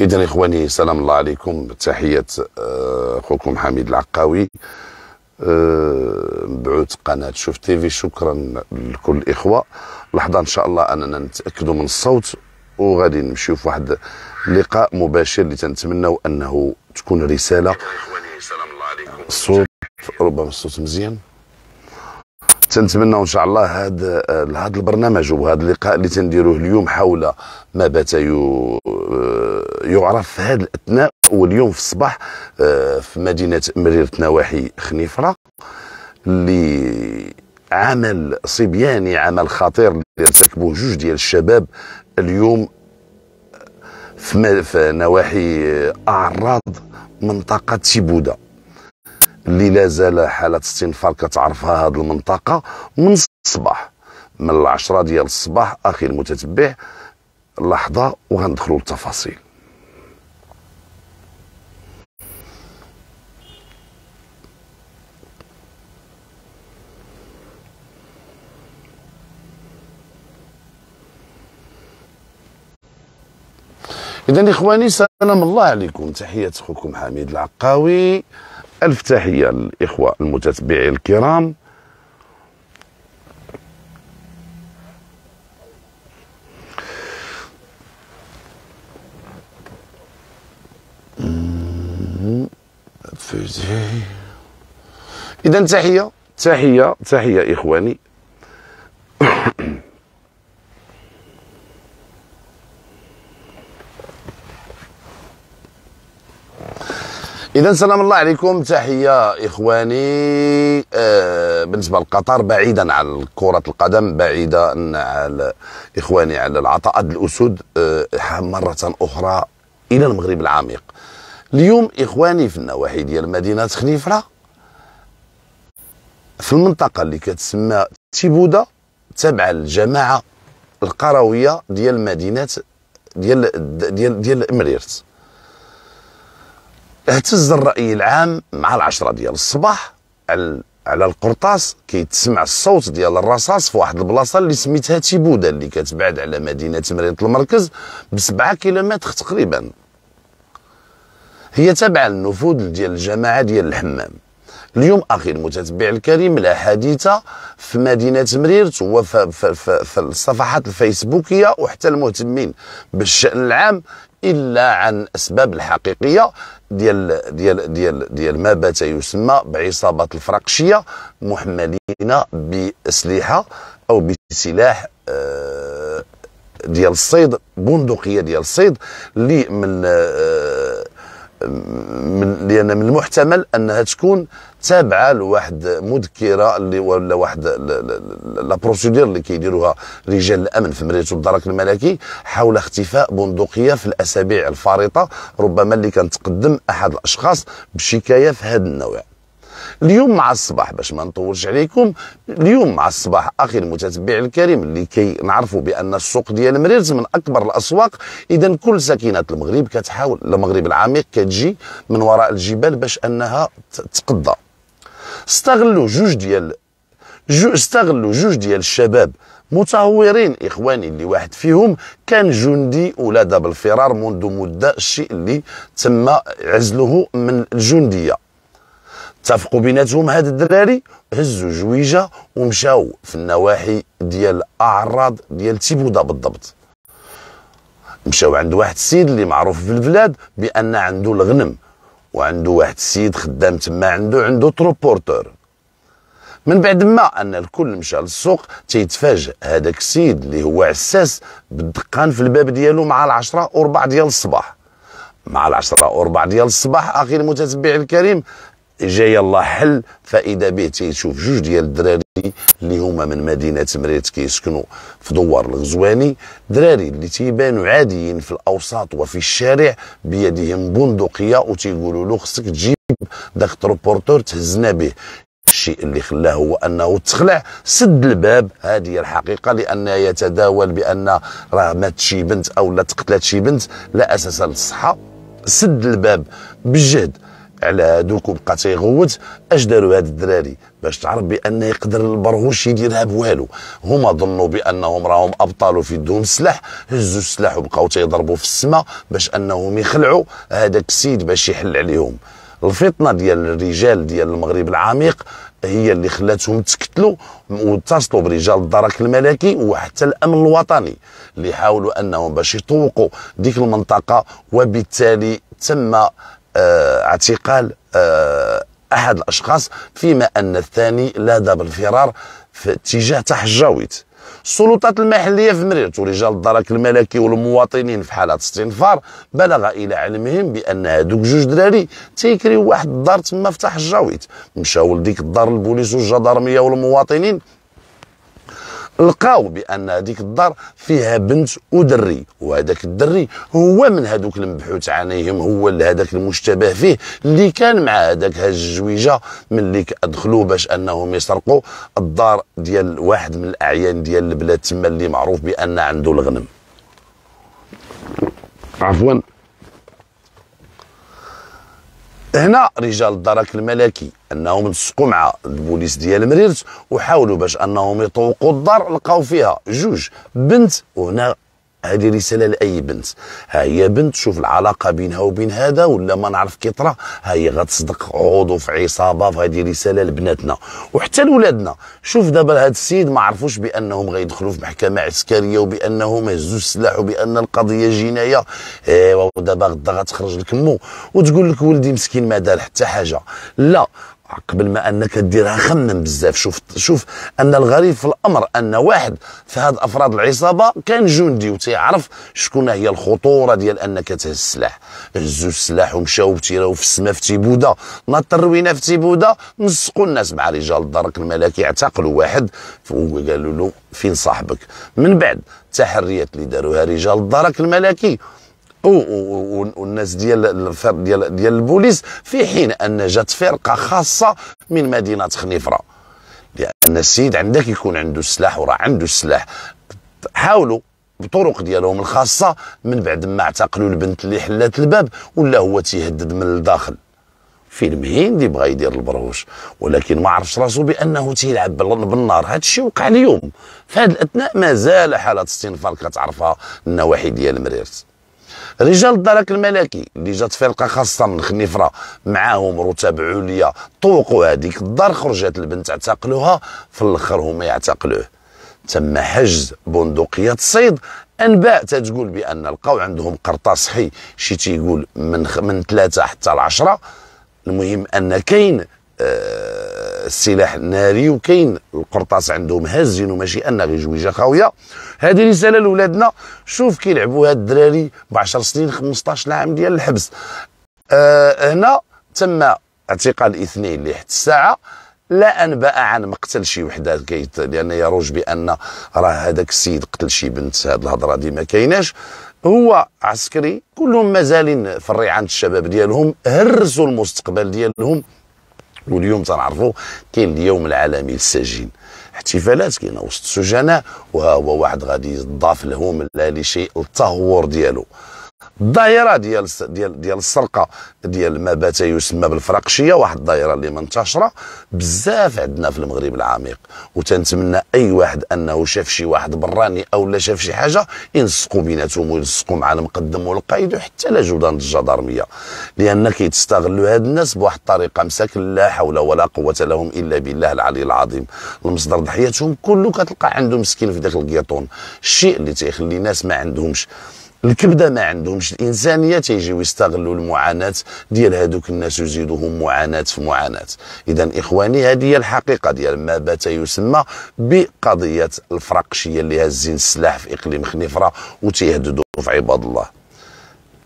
اذا اخواني سلام الله عليكم تحيه آه، اخوكم حميد العقاوي آه، بعوت قناه شوف تيفي شكرا لكل الاخوه لحظه ان شاء الله اننا نتاكدوا من الصوت وغادي نمشيو في واحد اللقاء مباشر اللي تنتمناو انه تكون رساله الصوت ربما الصوت مزيان تنتمنى ان شاء الله هذا آه، هذا البرنامج وهذا اللقاء اللي تنديروه اليوم حول ما بات آه، يعرف في هذا الاثناء واليوم في الصباح آه، في مدينه مريره نواحي خنيفره اللي عمل صبياني عمل خطير اللي ارتكبوه جوج ديال الشباب اليوم في نواحي اعراض منطقه تيبوده اللي لا زال حالة استنفار كتعرفها هذه المنطقة من الصباح من العشرة ديال الصباح أخي المتتبع لحظة وغندخلوا للتفاصيل اذا اخواني سلام الله عليكم تحيه اخوكم حميد العقاوي ألف تحية للإخوة المتتبعين الكرام إذا تحية تحية تحية إخواني اذا سلام الله عليكم تحيه اخواني آه بالنسبه لقطر بعيدا عن كره القدم بعيدا على اخواني على العطاءات الاسود آه مره اخرى الى المغرب العميق اليوم اخواني في النواحي ديال مدينه خنيفره في المنطقه اللي كتسمى تيبودا تابعه للجماعه القرويه ديال مدينه ديال ديال ديال, ديال, مريرت اهتز الرأي العام مع العشرة ديال الصباح على القرطاس كيتسمع الصوت ديال الرصاص في واحد البلاصه اللي سميتها تيبودا اللي كتبعد على مدينه مدينه المركز بسبعة كيلومتر تقريبا هي تابعه للنفوذ ديال الجماعه ديال الحمام اليوم اخي المتتبع الكريم لا حادثه في مدينه مريرت وفي في في في الصفحات الفيسبوكيه وحتى المهتمين بالشان العام الا عن اسباب الحقيقيه ديال ديال ديال ديال ما بات يسمى بعصابات الفراقشيه محملين باسلحه او بسلاح آه، ديال الصيد بندقيه ديال الصيد اللي من آه، من لان من المحتمل انها تكون تابعه لواحد مذكره اللي ولا واحد لا بروسيدير اللي كيديروها رجال الامن في مريتو الدرك الملكي حول اختفاء بندقيه في الاسابيع الفارطه ربما اللي كان تقدم احد الاشخاص بشكايه في هذا النوع اليوم مع الصباح باش ما نطولش عليكم اليوم مع الصباح اخي المتتبع الكريم اللي كي نعرفوا بان السوق ديال مريرز من اكبر الاسواق اذا كل ساكنات المغرب كتحاول المغرب العميق كتجي من وراء الجبال باش انها تقضى استغلوا جوج ديال جو استغلوا جوج ديال الشباب متهورين اخواني اللي واحد فيهم كان جندي ولاد بالفرار منذ مده الشيء اللي تم عزله من الجنديه اتفقوا بيناتهم هاد الدراري هزوا جويجه ومشاو في النواحي ديال اعراض ديال تيبودا بالضبط مشاو عند واحد السيد اللي معروف في البلاد بان عنده الغنم وعنده واحد السيد خدام تما عنده عنده تروبورتور من بعد ما ان الكل مشى للسوق تيتفاجئ هذاك السيد اللي هو عساس بالدقان في الباب ديالو مع العشرة وربع ديال الصباح مع العشرة وربع ديال الصباح اخي المتتبع الكريم جاي الله حل فاذا به تيشوف جوج ديال الدراري اللي هما من مدينه مريت كيسكنوا في دوار الغزواني دراري اللي تيبانوا عاديين في الاوساط وفي الشارع بيدهم بندقيه وتيقولوا له خصك تجيب داك تروبورتور تهزنا به الشيء اللي خلاه هو انه تخلع سد الباب هذه الحقيقه لان يتداول بان راه مات شي بنت او لا تقتلت شي بنت لا اساس للصحه سد الباب بجهد على هذوك وبقى تيغوت اش داروا هاد الدراري باش تعرف بان يقدر البرغوش يديرها بوالو هما ظنوا بانهم راهم ابطال في دون السلاح هزوا السلاح وبقاو تيضربوا في السماء باش انهم يخلعوا هذاك السيد باش يحل عليهم الفطنه ديال الرجال ديال المغرب العميق هي اللي خلاتهم تكتلوا واتصلوا برجال الدرك الملكي وحتى الامن الوطني اللي حاولوا انهم باش يطوقوا ديك المنطقه وبالتالي تم آه، اعتقال آه، احد الاشخاص فيما ان الثاني لاذ بالفرار في اتجاه تحجاويت السلطات المحلية في مريرت ورجال الدرك الملكي والمواطنين في حالة استنفار بلغ إلى علمهم بأن هادوك جوج دراري تيكريو واحد الدار تما في تحت الجاويت مشاو لديك الدار البوليس والجدرمية والمواطنين لقاو بان هذيك الدار فيها بنت ودري وهذاك الدري هو من هذوك المبحوث عليهم هو هذاك المشتبه فيه اللي كان مع هذاك الزويجه ملي دخلوا باش انهم يسرقوا الدار ديال واحد من الاعيان ديال البلاد تما اللي معروف بان عنده الغنم عفوا هنا رجال الدرك الملكي انهم نسقوا مع البوليس ديال مريرت وحاولوا باش انهم يطوقوا الدار لقاو فيها جوج بنت وهنا هذه رساله لاي بنت ها هي بنت شوف العلاقه بينها وبين هذا ولا ما نعرف كي طرا ها هي غتصدق عضو في عصابه فهذه رساله لبناتنا وحتى لولادنا شوف دابا هذا السيد ما عرفوش بانهم غيدخلوا في محكمه عسكريه وبانهم هزوا السلاح وبان القضيه جنايه ايوا ودابا غدا غتخرج لك مو وتقول لك ولدي مسكين ما دار حتى حاجه لا قبل ما انك ديرها خمم بزاف شوف شوف ان الغريب في الامر ان واحد في هاد افراد العصابه كان جندي وتيعرف شكون هي الخطوره ديال انك تهز السلاح هزوا السلاح ومشاو تيراو في السما في تيبودا الروينه في تيبودا نسقوا الناس مع رجال الدرك الملكي اعتقلوا واحد وقالوا له فين صاحبك من بعد التحريات اللي داروها رجال الدرك الملكي والناس ديال الفرد ديال ديال البوليس في حين ان جات فرقه خاصه من مدينه خنيفره لان السيد عندك يكون عنده السلاح وراه عنده السلاح حاولوا بطرق ديالهم الخاصه من بعد ما اعتقلوا البنت اللي حلات الباب ولا هو تيهدد من الداخل فيلم هندي بغا يدير البروش ولكن ما عرفش راسو بانه تيلعب بالنار هذا الشيء وقع اليوم في هذا الاثناء مازال حاله استنفار كتعرفها النواحي ديال مريرت رجال الدرك الملكي اللي جات فرقه خاصه من خنيفره معاهم رتب عليا طوقوا هذيك الدار خرجت البنت اعتقلوها في الاخر هما يعتقلوه تم حجز بندقيه الصيد انباء تتقول بان لقاو عندهم قرطاس حي شي تيقول من خ... من ثلاثه حتى العشره المهم ان كاين آه السلاح الناري وكاين القرطاس عندهم هازين وماشي انا غير جويجه خاويه هذه رساله لولادنا شوف كيلعبوا هاد الدراري ب 10 سنين 15 عام ديال الحبس آه هنا تم اعتقال اثنين لحد الساعه لا انباء عن مقتل شي وحده كيت لان يروج بان راه هذاك السيد قتل شي بنت هاد الهضره دي ما كايناش هو عسكري كلهم مازالين في الريعان الشباب ديالهم هرسوا المستقبل ديالهم واليوم تنعرفوا كاين اليوم العالمي للسجين احتفالات كاينه وسط السجناء وهو واحد غادي يضاف لهم لا لشيء التهور ديالو الظاهره ديال ديال ديال السرقه ديال ما بات يسمى بالفراقشيه واحد الظاهره اللي منتشره بزاف عندنا في المغرب العميق وتنتمنى اي واحد انه شاف شي واحد براني او لا شاف شي حاجه ينسقوا بيناتهم ويلصقوا مع المقدم والقائد وحتى لا جدران الجدارميه لان كيتستغلوا هاد الناس بواحد الطريقه مساكن لا حول ولا قوه لهم الا بالله العلي العظيم المصدر ضحياتهم كله كتلقى عنده مسكين في داك الكيطون الشيء اللي تيخلي الناس ما عندهمش الكبده ما عندهمش الانسانيه تيجيو يستغلوا المعاناه ديال هذوك الناس ويزيدوهم معاناه في معاناه اذا اخواني هذه هي الحقيقه ديال ما بات يسمى بقضيه الفراقشيه اللي هازين السلاح في اقليم خنيفره وتيهددوا في عباد الله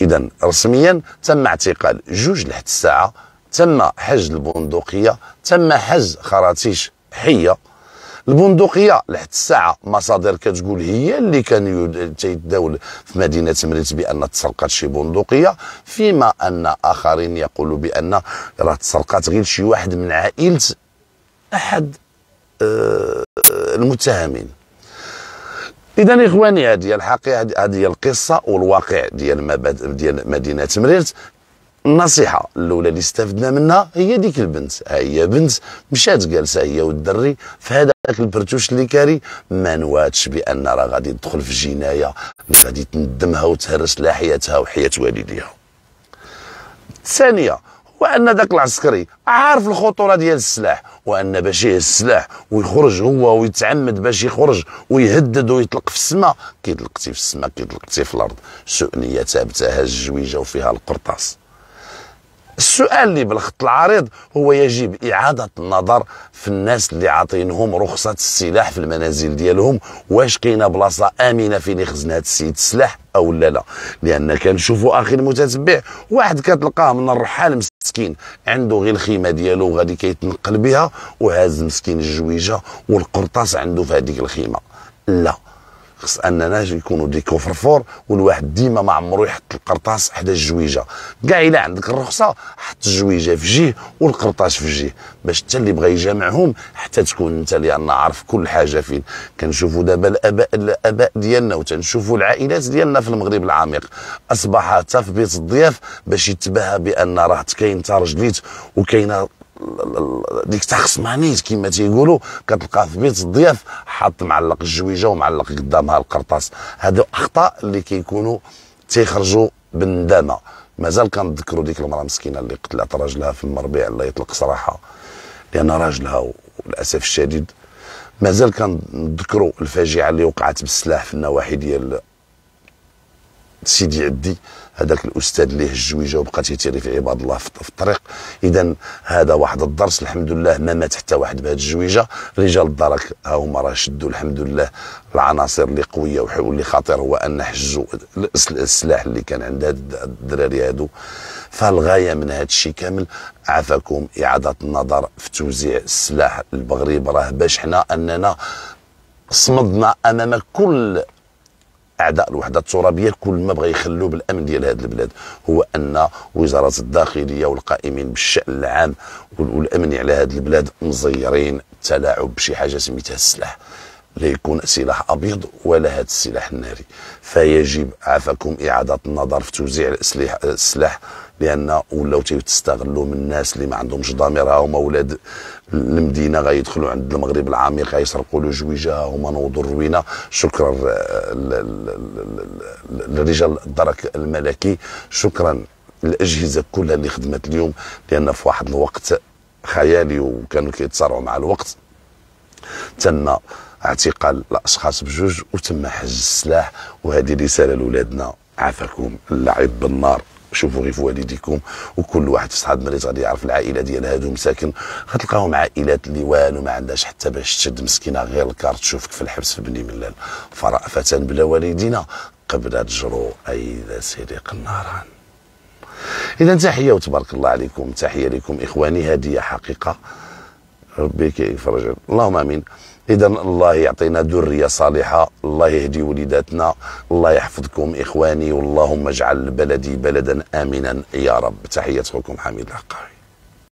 اذا رسميا تم اعتقال جوج لحد الساعه تم حجز البندقيه تم حجز خراتيش حيه البندقيه لحد الساعه مصادر كتقول هي اللي كان تيداول في مدينه مريت بان تسرقات شي بندقيه فيما ان اخرين يقولوا بان راه تسرقات غير شي واحد من عائله احد آه، المتهمين اذا اخواني هذه الحقيقه هذه القصه والواقع ديال ديال مدينه تمريرت النصيحه الاولى اللي استفدنا منها هي ديك البنت هي بنت مشات جالسه هي والدري في هذاك البرتوش اللي كاري ما نواتش بان راه غادي تدخل في جنايه اللي غادي تندمها وتهرس لا حياتها وحياه والديها الثانيه أن ذاك العسكري عارف الخطوره ديال السلاح وان باش السلاح ويخرج هو ويتعمد باش يخرج ويهدد ويطلق في السماء كيطلقتي في السماء كيطلقتي في الارض سؤنيه ثابته هز الجويجه وفيها القرطاس السؤال اللي بالخط العريض هو يجب إعادة النظر في الناس اللي عاطينهم رخصة السلاح في المنازل ديالهم واش كاينة بلاصة آمنة فين يخزن هذا السيد السلاح أو لا لا لأن كنشوفوا أخي المتتبع واحد كتلقاه من الرحال مسكين عنده غير الخيمة ديالو غادي كيتنقل بها وهاز مسكين الجويجة والقرطاس عنده في هذيك الخيمة لا خص اننا يكونوا دي فور والواحد ديما ما عمرو يحط القرطاس حدا الجويجه كاع الا عندك الرخصه حط الجويجه في جيه والقرطاس في جيه باش حتى اللي بغى يجمعهم حتى تكون انت لان عارف كل حاجه فين كنشوفوا دابا الاباء الاباء ديالنا وتنشوفوا العائلات ديالنا في المغرب العميق اصبح حتى في بيت الضياف باش يتباهى بان راه كاين انت رجليت وكاينه ديك تخصمانيت كيما تيقولوا كتلقاه في بيت الضياف حاط معلق الجويجه ومعلق قدامها القرطاس هادو اخطاء اللي كيكونوا تيخرجوا بالندامه مازال كنذكروا ديك المراه مسكينه اللي قتلت راجلها في المربيع الله يطلق صراحه لان راجلها وللاسف الشديد مازال كنذكروا الفاجعه اللي وقعت بالسلاح في النواحي ديال سيدي عدي هذاك الاستاذ اللي هز الجويجه وبقى تيتيري في عباد الله في الطريق اذا هذا واحد الدرس الحمد لله ما مات حتى واحد بهذه الجويجه رجال الدرك ها هما راه شدوا الحمد لله العناصر اللي قويه واللي خطير هو ان حجوا السلاح اللي كان عند هاد الدراري هادو فالغايه من هذا الشيء كامل عافاكم اعاده النظر في توزيع السلاح المغرب راه باش حنا اننا صمدنا امام كل اعداء الوحده الترابيه كل ما بغى يخلوه بالامن ديال هذه البلاد هو ان وزاره الداخليه والقائمين بالشان العام والامن على هذه البلاد مزيرين التلاعب بشي حاجه سميتها السلاح لا يكون سلاح ابيض ولا هذا السلاح الناري فيجب عافاكم اعاده النظر في توزيع السلاح, السلاح لان ولاو تيستغلوا من الناس اللي ما عندهمش ضمير ها هما ولاد المدينه غيدخلوا عند المغرب العميق غيسرقوا له جويجه هما نوضوا الروينه شكرا لرجال الدرك الملكي شكرا الاجهزه كلها اللي خدمت اليوم لان في واحد الوقت خيالي وكانوا كيتصارعوا مع الوقت تم اعتقال الاشخاص بجوج وتم حجز السلاح وهذه رساله لاولادنا عافاكم اللعب بالنار شوفوا غير في والديكم وكل واحد في صحاب مريض غادي يعرف العائله ديال هادو مساكن غتلقاهم عائلات اللي والو ما عندهاش حتى باش تشد مسكينه غير الكار تشوفك في الحبس في بني ملال فرأفة بلا والدينا قبل تجرو اي سرق الناران اذا تحيه وتبارك الله عليكم تحيه لكم اخواني هديه حقيقه ربي كيفرج اللهم امين اذا الله يعطينا ذريه صالحه الله يهدي وليداتنا الله يحفظكم اخواني واللهم اجعل بلدي بلدا امنا يا رب اخوكم حميد الحقاوي